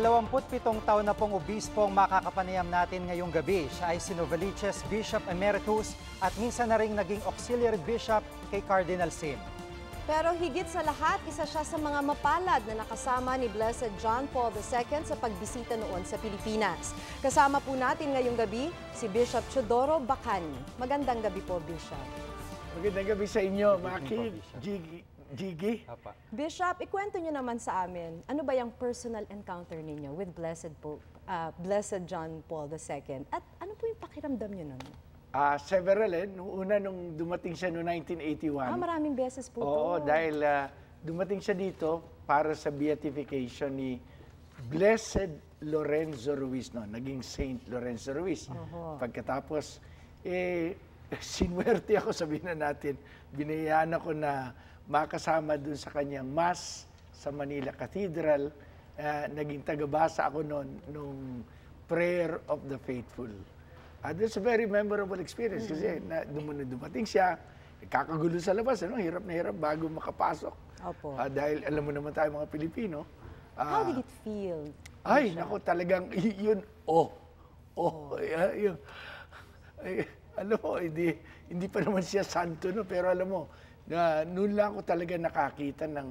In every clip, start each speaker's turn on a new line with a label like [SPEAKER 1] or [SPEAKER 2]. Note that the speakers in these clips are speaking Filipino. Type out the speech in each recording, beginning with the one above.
[SPEAKER 1] 27 taon na pong obispo ang makakapanayam natin ngayong gabi. Siya ay Sinovaliches Bishop Emeritus at minsan na rin naging Auxiliary Bishop kay Cardinal Sim.
[SPEAKER 2] Pero higit sa lahat, isa siya sa mga mapalad na nakasama ni Blessed John Paul II sa pagbisita noon sa Pilipinas. Kasama po natin ngayong gabi si Bishop Chodoro Bacani. Magandang gabi po, Bishop.
[SPEAKER 3] Magandang gabi sa inyo, Maki, Gigi. Gigi?
[SPEAKER 2] Apa. Bishop, ikwento nyo naman sa amin, ano ba yung personal encounter ninyo with Blessed, Pope, uh, ah, Blessed John Paul II? At ano po yung pakiramdam nyo nun?
[SPEAKER 3] Uh, several eh. Nung una, nung dumating siya noong 1981. Ah,
[SPEAKER 2] maraming beses po Oo, to. dahil
[SPEAKER 3] uh, dumating siya dito para sa beatification ni Blessed Lorenzo Ruiz. No, naging Saint Lorenzo Ruiz. Uh -huh. Pagkatapos, eh, sinwerte ako, sabihin na natin, binayaan ako na makasama dun sa kanyang mass sa Manila Cathedral. Uh, naging tagabasa ako noon nung Prayer of the Faithful. Uh, that's a very memorable experience kasi mm-hmm. na, dumuna dumating siya, kakagulo sa labas, ano, hirap na hirap bago makapasok. Opo. Uh, dahil alam mo naman tayo mga Pilipino. Uh, How did it feel? Ay, nako talagang yun, oh, oh, oh. Uh, yun. Ay, alam mo, hindi, hindi pa naman siya santo, no? pero alam mo, na, noon lang ako talaga nakakita ng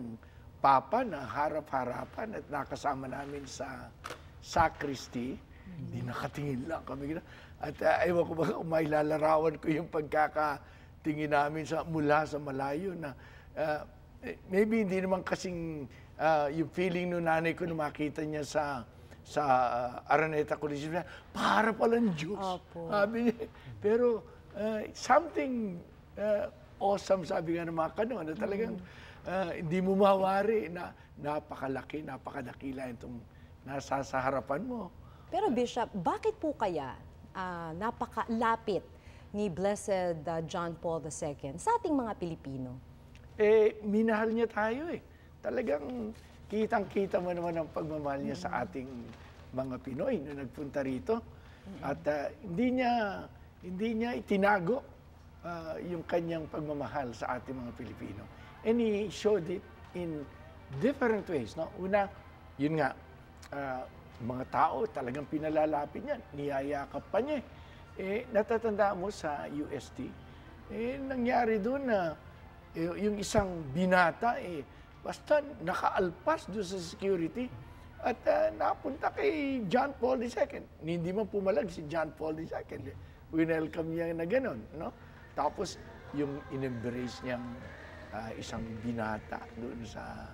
[SPEAKER 3] Papa na harap-harapan at nakasama namin sa sacristy. Hindi mm -hmm. nakatingin lang kami. At uh, ewan ko baka mailalarawan ko yung pagkakatingin namin sa, mula sa malayo na uh, maybe hindi naman kasing uh, yung feeling ng nanay ko na makita niya sa sa uh, Araneta Collegium, para palang Diyos. Sabi niya. Pero uh, something uh, awesome sabi nga ng mga kanon na talagang uh, hindi mo mawari na napakalaki, napakadakila itong nasa sa harapan mo.
[SPEAKER 2] Pero Bishop, bakit po kaya uh, napakalapit ni Blessed uh, John Paul II sa ating mga Pilipino?
[SPEAKER 3] Eh, minahal niya tayo eh. Talagang kitang-kita mo naman ang pagmamahal niya sa mm. ating mga Pinoy na nagpunta rito. At uh, hindi niya hindi niya itinago uh, yung kanyang pagmamahal sa ating mga Pilipino. And he showed it in different ways. No? Una, yun nga, uh, mga tao talagang pinalalapit niya, niyayakap pa niya. Eh, eh natatanda mo sa UST, eh, nangyari doon na eh, yung isang binata, eh, basta nakaalpas doon sa security at uh, napunta kay John Paul II. Hindi man pumalag si John Paul II. Winelcome niya na ganun, No? Tapos, yung in-embrace niyang uh, isang binata doon sa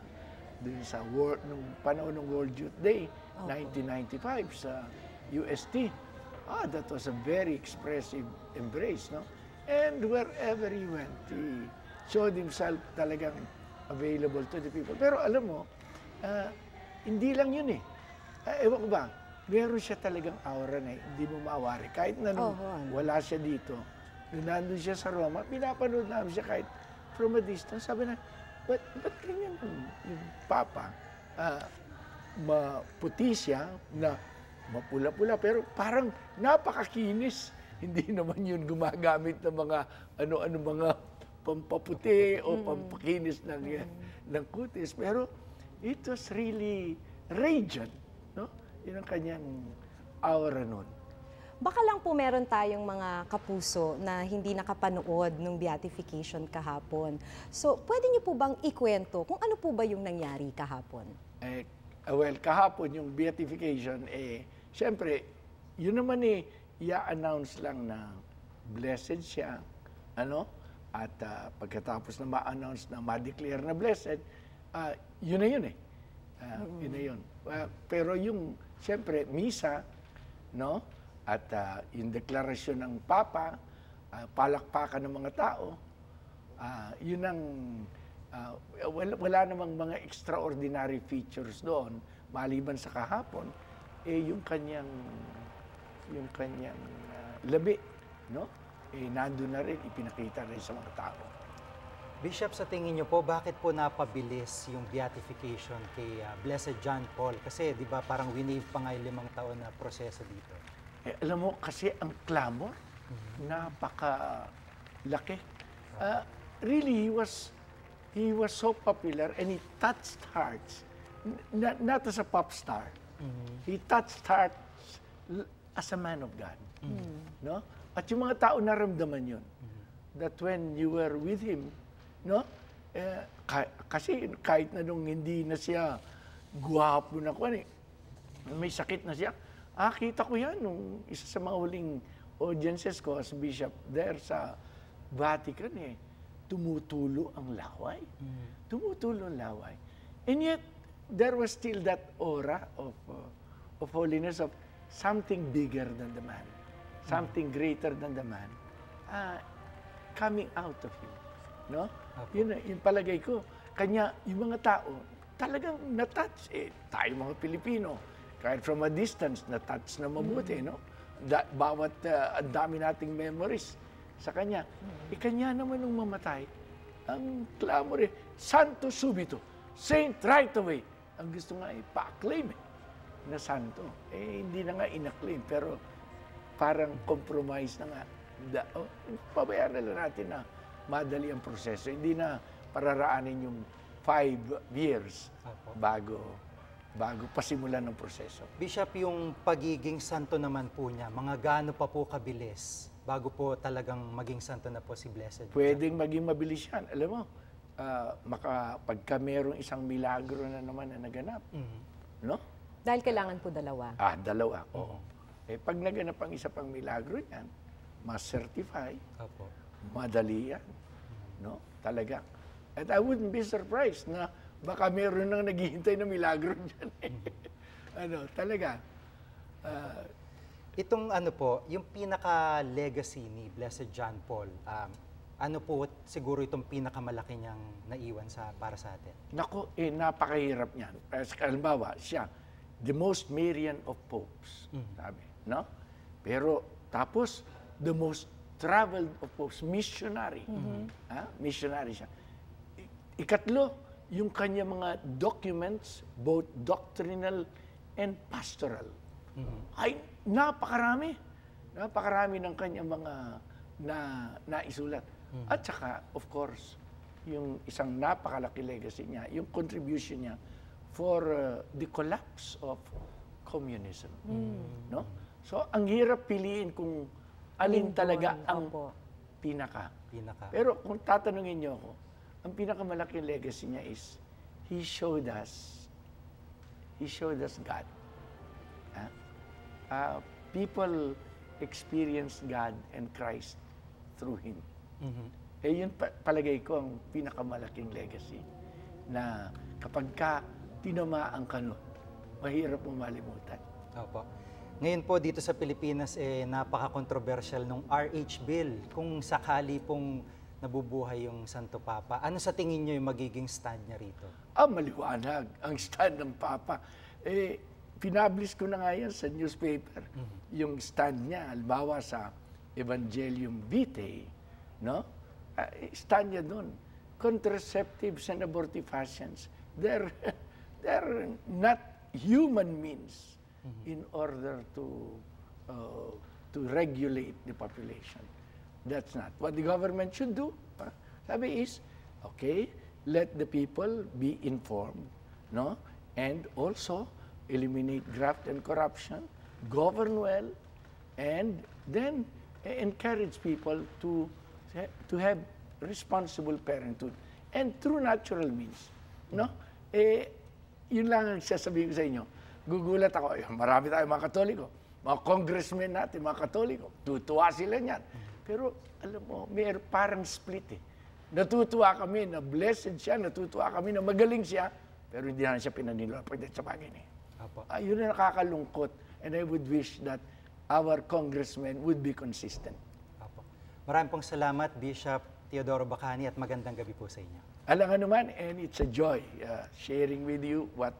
[SPEAKER 3] doon sa world nung panahon ng World Youth Day, okay. 1995 sa UST. Ah, that was a very expressive embrace, no? And wherever he went, he showed himself talagang available to the people. Pero alam mo, uh, hindi lang yun eh. Uh, ewan ko ba, meron siya talagang aura na hindi mo maawari. Kahit na nung wala siya dito, nung nandun siya sa Roma, pinapanood namin siya kahit from a distance. Sabi na, ba't, ba't ganyan yung, yung papa? Uh, maputi siya na mapula-pula, pero parang napakakinis. Hindi naman yun gumagamit ng mga ano-ano mga pampaputi o pampakinis ng, ng kutis. Pero it was really radiant. No? Yun ang kanyang aura noon
[SPEAKER 2] Baka lang po meron tayong mga kapuso na hindi nakapanood ng beatification kahapon. So, pwede niyo po bang ikwento kung ano po ba yung nangyari kahapon?
[SPEAKER 3] Eh, well, kahapon yung beatification, eh, siyempre, yun naman eh, i-announce lang na blessed siya, ano, at uh, pagkatapos na ma-announce na ma-declare na blessed, uh, yun na yun eh. Uh, mm. Yun na yun. Uh, pero yung, siyempre, misa, no? At uh, yung deklarasyon ng Papa, uh, palakpakan ng mga tao, uh, yun ang, uh, wala, wala namang mga extraordinary features doon, maliban sa kahapon, eh yung kanyang, yung kanyang uh, labi,
[SPEAKER 1] no? eh, nandun na rin, ipinakita rin sa mga tao. Bishop, sa tingin niyo po, bakit po napabilis yung beatification kay uh, Blessed John Paul? Kasi di ba parang winave pa nga limang taon na proseso dito. Eh, alam mo, kasi ang clamor, mm-hmm. napaka-laki. Uh, really, he was,
[SPEAKER 3] he was so popular and he touched hearts. N- not as a pop star. Mm-hmm. He touched hearts as a man of God. Mm-hmm. No? At yung mga tao naramdaman yun. mm That when you were with him, no? Eh, ka- kasi kahit na nung hindi na siya guwapo na kuwan eh, may sakit na siya. Ah, kita ko yan nung isa sa mga huling audiences ko as bishop there sa Vatican eh. Tumutulo ang laway. Mm-hmm. Tumutulo ang laway. And yet, there was still that aura of, uh, of holiness, of something bigger than the man something greater than the man, uh, coming out of you. No? Apo. Yun, yun palagay ko. Kanya, yung mga tao, talagang na-touch. Eh, tayo mga Pilipino, kahit from a distance, na-touch na mabuti, mm. no? Da, bawat uh, ang dami nating memories sa kanya. Mm. Eh, kanya naman nung mamatay, ang clamor eh, Santo Subito, Saint right away. Ang gusto nga eh, pa-acclaim eh, na santo. Eh, hindi na nga inaklaim, pero parang compromise na nga. Da, oh, pabayaran na natin na madali ang proseso. Hindi na pararaanin yung five years Apo. bago bago pasimulan ng proseso.
[SPEAKER 1] Bishop, yung pagiging santo naman po niya, mga gaano pa po kabilis bago po talagang maging santo na po si Blessed?
[SPEAKER 3] Pwedeng Bishop. maging mabilis yan. Alam mo, uh, maka, pagka merong isang milagro na naman na naganap, mm-hmm. no?
[SPEAKER 2] Dahil kailangan po dalawa.
[SPEAKER 3] Ah, dalawa, oo. Oh. Eh, pag naganap ang isa pang milagro yan, ma-certify, Apo. madali yan. No? Talaga. At I wouldn't be surprised na baka meron nang naghihintay na milagro dyan. Eh. Mm-hmm.
[SPEAKER 1] ano, talaga. Uh, Itong ano po, yung pinaka-legacy ni Blessed John Paul, um, ano po siguro itong pinakamalaki niyang naiwan sa, para sa atin?
[SPEAKER 3] Naku, eh, napakahirap niyan. Halimbawa, siya, the most Marian of popes, mm. sabi no? Pero tapos the most traveled of course missionary. Mm-hmm. Ha? Ah, missionary siya. I- ikatlo, yung kanya mga documents, both doctrinal and pastoral. Mm-hmm. Ay napakarami. Napakarami ng kanya mga na naisulat. Mm-hmm. At saka of course, yung isang napakalaki legacy niya, yung contribution niya for uh, the collapse of communism.
[SPEAKER 1] Mm.
[SPEAKER 3] No? So, ang hirap piliin kung alin talaga ang Opo. pinaka. Pinaka. Pero kung tatanungin niyo ako, ang pinakamalaking legacy niya is, He showed us, He showed us God. Huh? Ah, uh, people experienced God and Christ through Him. Mm-hmm. Eh yun pa- palagay ko ang pinakamalaking
[SPEAKER 1] legacy na kapag ka tinamaan ka nun, mahirap mo malimutan. Opo. Ngayon po dito sa Pilipinas eh napaka-controversial nung RH bill kung sakali pong nabubuhay yung Santo Papa. Ano sa tingin niyo yung magiging stand niya rito? Ah, maliwanag ang stand ng Papa. Eh
[SPEAKER 3] pinablish ko na nga yan sa newspaper mm-hmm. yung stand niya albawa sa Evangelium Vitae, no? Uh, stand niya doon. Contraceptives and abortifacients, they're they're not human means -hmm. in order to uh, to regulate the population. That's not what the government should do. Huh? Sabi is, okay, let the people be informed, no, and also eliminate graft and corruption, govern well, and then encourage people to to have responsible parenthood and through natural means, no. Eh, yun lang ang sasabihin ko sa inyo Gugulat ako. marami tayong mga Katoliko. Mga congressmen natin, mga Katoliko. Tutuwa sila niyan. Pero alam mo, may parang split eh. Natutuwa kami na blessed siya, natutuwa kami na magaling siya, pero hindi na siya pinanilo. pagdating sa bagay niya. Apo. Ayun ah, na nakakalungkot. And I would wish that our congressmen would be consistent.
[SPEAKER 1] Apo. Maraming pong salamat, Bishop Teodoro Bacani, at magandang gabi po sa inyo. Alang anuman, and it's a joy uh, sharing with you what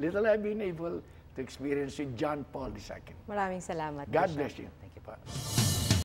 [SPEAKER 1] little I've been able to
[SPEAKER 3] experience with John Paul II.
[SPEAKER 2] Maraming salamat. God bless
[SPEAKER 3] you. Thank you po.